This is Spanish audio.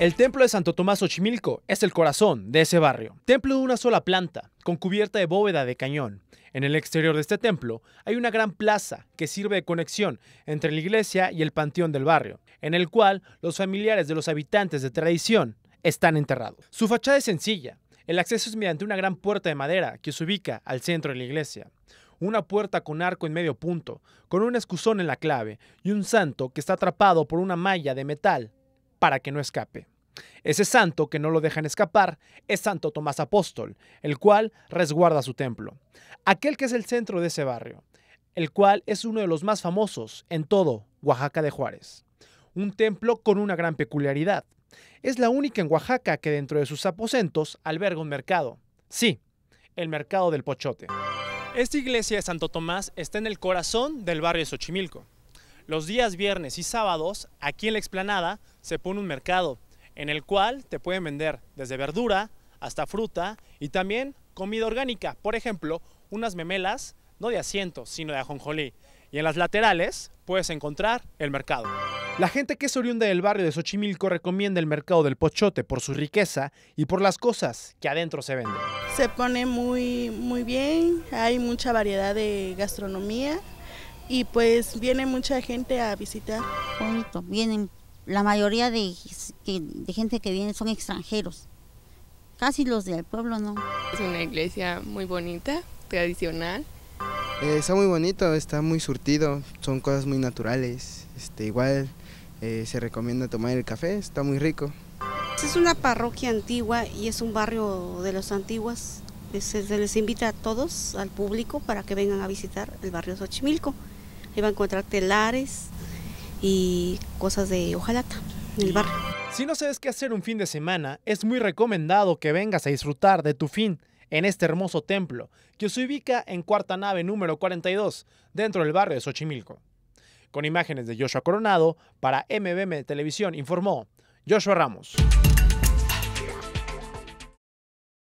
El templo de Santo Tomás Ochimilco es el corazón de ese barrio. Templo de una sola planta, con cubierta de bóveda de cañón. En el exterior de este templo hay una gran plaza que sirve de conexión entre la iglesia y el panteón del barrio, en el cual los familiares de los habitantes de tradición están enterrados. Su fachada es sencilla. El acceso es mediante una gran puerta de madera que se ubica al centro de la iglesia una puerta con arco en medio punto, con un escusón en la clave y un santo que está atrapado por una malla de metal para que no escape. Ese santo que no lo dejan escapar es Santo Tomás Apóstol, el cual resguarda su templo, aquel que es el centro de ese barrio, el cual es uno de los más famosos en todo Oaxaca de Juárez. Un templo con una gran peculiaridad. Es la única en Oaxaca que dentro de sus aposentos alberga un mercado. Sí, el mercado del Pochote. Esta iglesia de Santo Tomás está en el corazón del barrio de Xochimilco. Los días viernes y sábados, aquí en la explanada, se pone un mercado en el cual te pueden vender desde verdura hasta fruta y también comida orgánica. Por ejemplo, unas memelas, no de asiento, sino de ajonjolí. Y en las laterales puedes encontrar el mercado. La gente que es oriunda del barrio de Xochimilco recomienda el mercado del Pochote por su riqueza y por las cosas que adentro se venden. Se pone muy, muy bien, hay mucha variedad de gastronomía, y pues viene mucha gente a visitar. Bonito, vienen, la mayoría de, gente que viene son extranjeros, casi los del pueblo no. Es una iglesia muy bonita, tradicional. Eh, está muy bonito, está muy surtido, son cosas muy naturales, este, igual eh, se recomienda tomar el café, está muy rico. Es una parroquia antigua y es un barrio de los antiguas. Se les invita a todos, al público, para que vengan a visitar el barrio Xochimilco iba a encontrar telares y cosas de hojalata en el barrio. Si no sabes qué hacer un fin de semana, es muy recomendado que vengas a disfrutar de tu fin en este hermoso templo que se ubica en cuarta nave número 42 dentro del barrio de Xochimilco. Con imágenes de Joshua Coronado, para MBM Televisión informó Joshua Ramos.